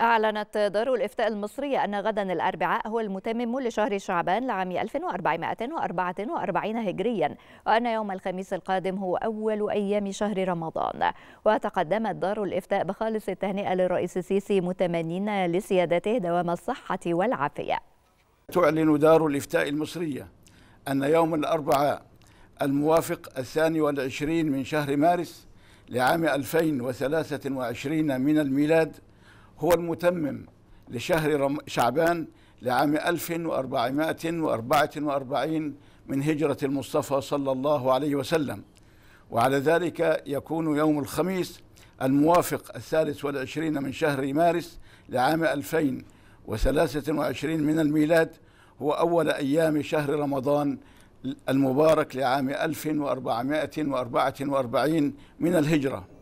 أعلنت دار الإفتاء المصرية أن غدا الأربعاء هو المتمم لشهر شعبان لعام 1444 هجريا وأن يوم الخميس القادم هو أول أيام شهر رمضان وتقدمت دار الإفتاء بخالص التهنئة للرئيس السيسي متمنين لسيادته دوام الصحة والعافية تعلن دار الإفتاء المصرية أن يوم الأربعاء الموافق الثاني والعشرين من شهر مارس لعام 2023 من الميلاد هو المتمم لشهر شعبان لعام 1444 من هجرة المصطفى صلى الله عليه وسلم وعلى ذلك يكون يوم الخميس الموافق الثالث والعشرين من شهر مارس لعام 2023 من الميلاد هو أول أيام شهر رمضان المبارك لعام 1444 من الهجرة